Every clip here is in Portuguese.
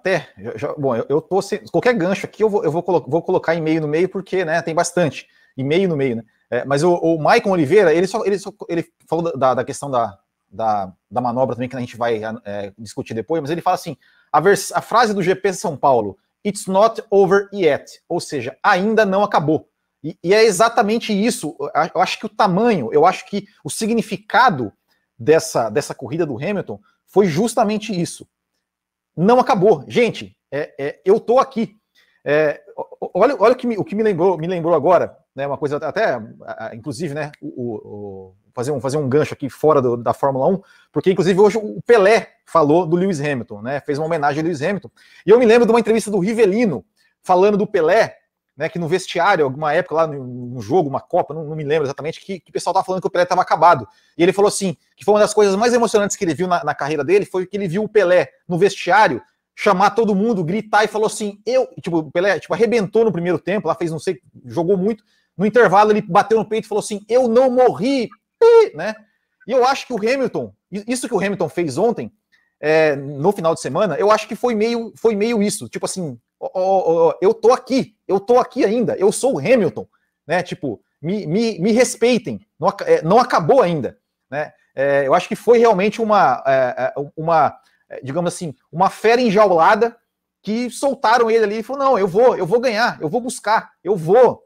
até. Já, bom, eu, eu tô sem. Qualquer gancho aqui eu vou, eu vou, colo vou colocar e-mail no meio, porque né, tem bastante. E-mail no meio, né? É, mas o, o Maicon Oliveira, ele só, ele só ele falou da, da questão da, da, da manobra também, que a gente vai é, discutir depois, mas ele fala assim: a, vers, a frase do GP São Paulo, it's not over yet, ou seja, ainda não acabou. E, e é exatamente isso. Eu acho que o tamanho, eu acho que o significado dessa, dessa corrida do Hamilton foi justamente isso não acabou. Gente, é, é, eu estou aqui. É, olha olha o, que me, o que me lembrou, me lembrou agora, né, uma coisa até, inclusive, né, o, o, fazer, um, fazer um gancho aqui fora do, da Fórmula 1, porque inclusive hoje o Pelé falou do Lewis Hamilton, né, fez uma homenagem a Lewis Hamilton. E eu me lembro de uma entrevista do Rivelino falando do Pelé, né, que no vestiário, alguma época lá, num jogo, uma Copa, não, não me lembro exatamente, que, que o pessoal estava falando que o Pelé estava acabado. E ele falou assim, que foi uma das coisas mais emocionantes que ele viu na, na carreira dele, foi que ele viu o Pelé no vestiário chamar todo mundo, gritar e falou assim: eu, tipo, o Pelé tipo, arrebentou no primeiro tempo, lá fez não sei, jogou muito. No intervalo ele bateu no peito e falou assim: eu não morri, né? E eu acho que o Hamilton, isso que o Hamilton fez ontem, é, no final de semana, eu acho que foi meio, foi meio isso, tipo assim, eu tô aqui, eu tô aqui ainda, eu sou o Hamilton, né? Tipo, me, me, me respeitem, não, é, não acabou ainda, né? É, eu acho que foi realmente uma, é, é uma, é, digamos assim, uma fera enjaulada que soltaram ele ali e falou: não, eu vou, eu vou ganhar, eu vou buscar, eu vou,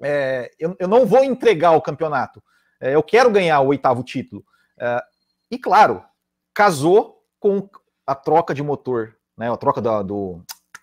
é, eu, eu não vou entregar o campeonato, eu quero ganhar o oitavo título. e claro, casou com a troca de motor, né? A troca do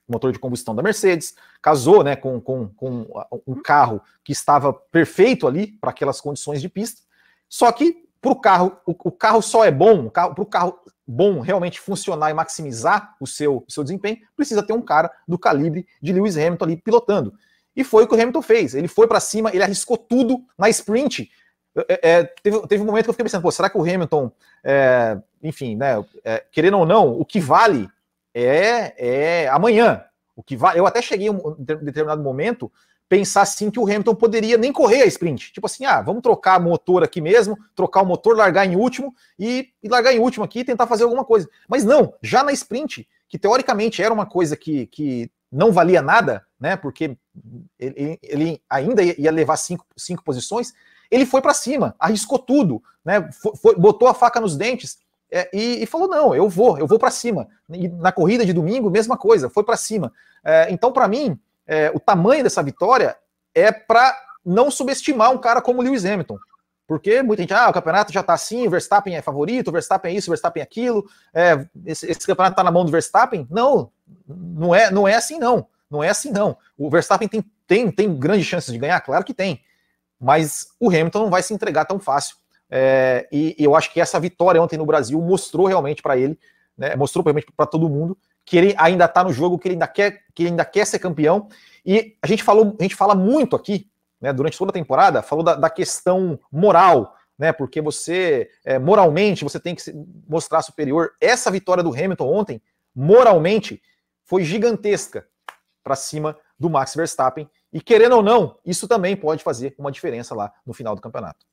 motor de combustão da Mercedes, casou né, com, com, com um uhum. carro que estava perfeito ali para aquelas condições de pista. Só que para o carro, o carro só é bom, para o carro bom realmente funcionar e maximizar o seu, o seu desempenho, precisa ter um cara do calibre de Lewis Hamilton ali pilotando. E foi o que o Hamilton fez. Ele foi para cima, ele arriscou tudo na sprint. É, é, é, teve, teve um momento que eu fiquei pensando, será que o Hamilton, é, enfim, né, é, querendo ou não, o que vale é, é amanhã. O que vai, eu até cheguei um, em determinado momento pensar assim que o Hamilton poderia nem correr a sprint. Tipo assim, ah, vamos trocar motor aqui mesmo, trocar o motor, largar em último e, e largar em último aqui e tentar fazer alguma coisa. Mas não, já na sprint, que teoricamente era uma coisa que, que não valia nada, né? Porque ele, ele ainda ia levar cinco, cinco posições, ele foi para cima, arriscou tudo, né? Foi, foi, botou a faca nos dentes é, e, e, falou: não, eu vou, eu vou para cima. E na corrida de domingo, mesma coisa, foi para cima. É, então, para mim, é, o tamanho dessa vitória é para não subestimar um cara como Lewis Hamilton. Porque muita gente, ah, o campeonato já está assim, o Verstappen é favorito, o Verstappen é isso, o Verstappen é aquilo, é, esse, esse, campeonato está na mão do Verstappen. Não, não é, não é assim não. Não é assim não. O Verstappen tem, tem, tem grandes chances de ganhar, claro que tem. Mas o Hamilton não vai se entregar tão fácil é, e, eu acho que essa vitória ontem no Brasil mostrou realmente para ele, né, mostrou realmente para todo mundo que ele ainda está no jogo, que ele ainda quer, que ele ainda quer ser campeão. E a gente falou, a gente fala muito aqui, né, durante toda a temporada, falou da, da questão moral, né, porque você é, moralmente você tem que se mostrar superior. Essa vitória do Hamilton ontem, moralmente, foi gigantesca para cima do Max Verstappen. E querendo ou não, isso também pode fazer uma diferença lá no final do campeonato.